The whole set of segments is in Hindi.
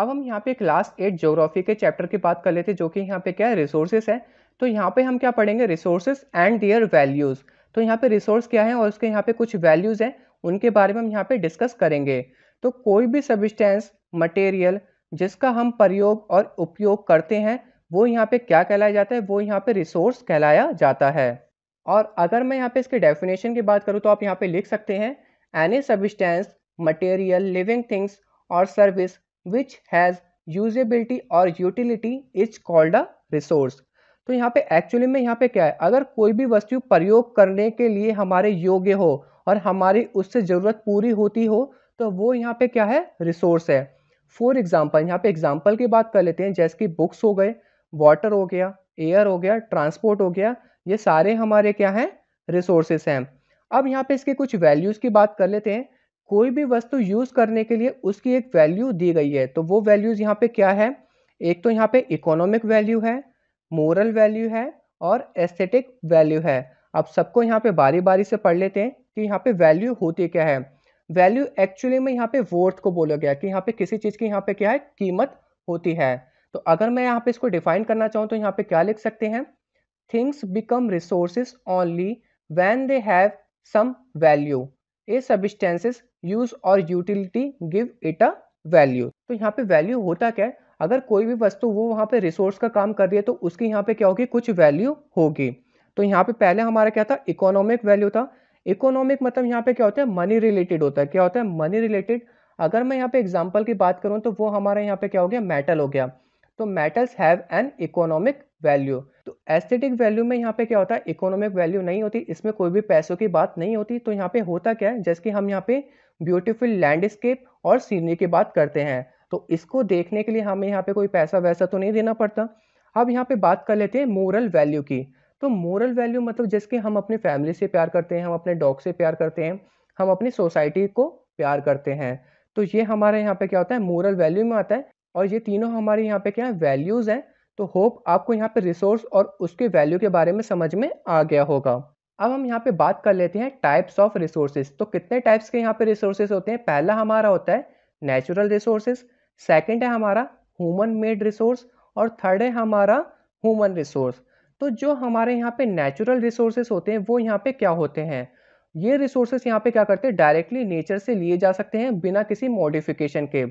अब हम यहाँ पे क्लास एट जोग्राफी के चैप्टर की बात कर लेते हैं जो कि यहाँ पे क्या है रिसोर्सेज है तो यहाँ पे हम क्या पढ़ेंगे रिसोर्सेज एंड देयर वैल्यूज़ तो यहाँ पे रिसोर्स क्या है और उसके यहाँ पे कुछ वैल्यूज़ हैं उनके बारे में हम यहाँ पे डिस्कस करेंगे तो कोई भी सबिस्टेंस मटेरियल जिसका हम प्रयोग और उपयोग करते हैं वो यहाँ पे क्या कहलाया जाता है वो यहाँ पे रिसोर्स कहलाया जाता है और अगर मैं यहाँ पे इसके डेफिनेशन की बात करूँ तो आप यहाँ पे लिख सकते हैं any substance material living things और सर्विस विच हैज यूजेबिलिटी और utility is called a resource तो यहाँ पे एक्चुअली में यहाँ पे क्या है अगर कोई भी वस्तु प्रयोग करने के लिए हमारे योग्य हो और हमारी उससे ज़रूरत पूरी होती हो तो वो यहाँ पे क्या है रिसोर्स है फॉर एग्जाम्पल यहाँ पे एग्जाम्पल की बात कर लेते हैं जैसे कि बुक्स हो गए वाटर हो गया एयर हो गया ट्रांसपोर्ट हो गया ये सारे हमारे क्या हैं रिसोर्सेस हैं अब यहाँ पे इसके कुछ वैल्यूज़ की बात कर लेते हैं कोई भी वस्तु यूज करने के लिए उसकी एक वैल्यू दी गई है तो वो वैल्यूज यहाँ पे क्या है एक तो यहाँ पे इकोनॉमिक वैल्यू है मोरल वैल्यू है और एस्थेटिक वैल्यू है आप सबको यहाँ पे बारी बारी से पढ़ लेते हैं कि यहाँ पे वैल्यू होती क्या है वैल्यू एक्चुअली में यहाँ पे वोर्थ को बोला गया कि यहाँ पे किसी चीज़ की यहाँ पे क्या है कीमत होती है तो अगर मैं यहाँ पे इसको डिफाइन करना चाहूँ तो यहाँ पे क्या लिख सकते हैं things become resources only when they have some value a substances use और utility give it a value तो यहाँ पे वैल्यू होता क्या है अगर कोई भी वस्तु वो वहाँ पे रिसोर्स का काम कर रही है तो उसकी यहाँ पे क्या होगी कुछ वैल्यू होगी तो यहाँ पे पहले हमारा क्या था इकोनॉमिक वैल्यू था इकोनॉमिक मतलब यहाँ पे क्या होता है मनी रिलेटेड होता है क्या होता है मनी रिलेटेड अगर मैं यहाँ पे एग्जाम्पल की बात करूँ तो वो हमारे यहाँ पे क्या हो गया मेटल हो गया तो metals have an economic value तो एस्थेटिक वैल्यू में यहाँ पे क्या होता है इकोनॉमिक वैल्यू नहीं होती इसमें कोई भी पैसों की बात नहीं होती तो यहाँ पे होता क्या है जैसे कि हम यहाँ पे ब्यूटीफुल लैंडस्केप और सीनरी की बात करते हैं तो इसको देखने के लिए हमें यहाँ पे कोई पैसा वैसा तो नहीं देना पड़ता अब यहाँ पे बात कर लेते हैं मोरल वैल्यू की तो मोरल वैल्यू मतलब जैसे हम अपने फैमिली से प्यार करते हैं हम अपने डॉग से प्यार करते हैं हम अपनी सोसाइटी को प्यार करते हैं तो ये हमारे यहाँ पे क्या होता है मोरल वैल्यू में आता है और ये तीनों हमारे यहाँ पे क्या है वैल्यूज़ हैं तो होप आपको यहाँ पे रिसोर्स और उसके वैल्यू के बारे में समझ में आ गया होगा अब हम यहाँ पे बात कर लेते हैं टाइप्स ऑफ रिसोर्सेज तो कितने टाइप्स के यहाँ पे रिसोर्सेज होते हैं पहला हमारा होता है नेचुरल रिसोर्सेज सेकेंड है हमारा ह्यूमन मेड रिसोर्स और थर्ड है हमारा ह्यूमन रिसोर्स तो जो हमारे यहाँ पे नेचुरल रिसोर्सेज होते हैं वो यहाँ पे क्या होते हैं ये रिसोर्सेज यहाँ पे क्या करते हैं डायरेक्टली नेचर से लिए जा सकते हैं बिना किसी मॉडिफिकेशन के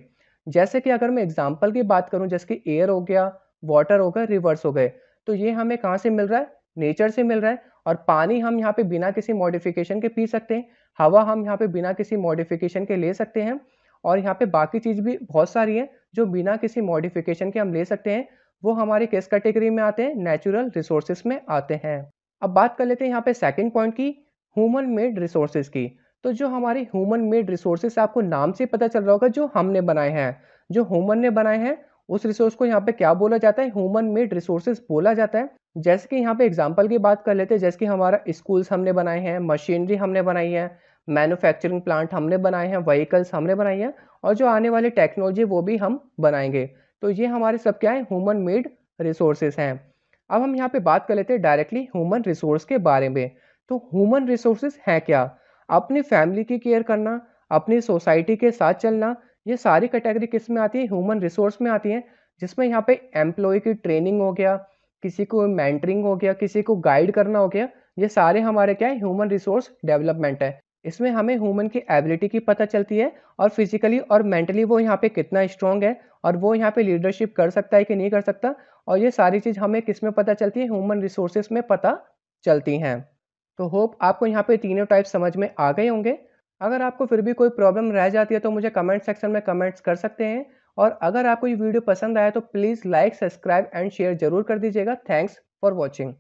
जैसे कि अगर मैं एग्जाम्पल की बात करूँ जैसे कि एयर हो गया वाटर हो गया रिवर्स हो गए तो ये हमें कहाँ से मिल रहा है नेचर से मिल रहा है और पानी हम यहाँ पे बिना किसी मॉडिफिकेशन के पी सकते हैं हवा हम यहाँ पे बिना किसी मॉडिफिकेशन के ले सकते हैं और यहाँ पे बाकी चीज़ भी बहुत सारी हैं जो बिना किसी मॉडिफिकेशन के हम ले सकते हैं वो हमारे किस कैटेगरी में आते हैं नेचुरल रिसोर्सेज में आते हैं अब बात कर लेते हैं यहाँ पे सेकेंड पॉइंट की ह्यूमन मेड रिसोर्सेज की तो जो हमारे ह्यूमन मेड रिसोर्सेस आपको नाम से पता चल रहा होगा जो हमने बनाए हैं जो ह्यूमन ने बनाए हैं उस रिसोर्स को यहाँ पे क्या बोला जाता है ह्यूमन मेड रिसोर्सेज बोला जाता है जैसे कि यहाँ पे एग्जाम्पल की बात कर लेते हैं जैसे कि हमारा स्कूल्स हमने बनाए हैं मशीनरी हमने बनाई है मैन्युफैक्चरिंग प्लांट हमने बनाए हैं व्हीकल्स हमने बनाई हैं और जो आने वाली टेक्नोलॉजी वो भी हम बनाएंगे तो ये हमारे सब क्या है ह्यूमन मेड रिसोर्सेज हैं अब हम यहाँ पे बात कर लेते हैं डायरेक्टली ह्यूमन रिसोर्स के बारे में तो ह्यूमन रिसोर्सेज हैं क्या अपनी फैमिली की केयर करना अपनी सोसाइटी के साथ चलना ये सारी कैटेगरी किस में आती है ह्यूमन रिसोर्स में आती है जिसमें यहाँ पे एम्प्लॉय की ट्रेनिंग हो गया किसी को मैंटरिंग हो गया किसी को गाइड करना हो गया ये सारे हमारे क्या है ह्यूमन रिसोर्स डेवलपमेंट है इसमें हमें ह्यूमन की एबिलिटी की पता चलती है और फिजिकली और मेंटली वो यहाँ पे कितना स्ट्रांग है और वो यहाँ पे लीडरशिप कर सकता है कि नहीं कर सकता और ये सारी चीज़ हमें किस में पता चलती है ह्यूमन रिसोर्सेस में पता चलती हैं तो होप आपको यहाँ पे तीनों टाइप समझ में आ गए होंगे अगर आपको फिर भी कोई प्रॉब्लम रह जाती है तो मुझे कमेंट सेक्शन में कमेंट्स कर सकते हैं और अगर आपको ये वीडियो पसंद आया तो please like subscribe and share जरूर कर दीजिएगा थैंक्स फॉर वॉचिंग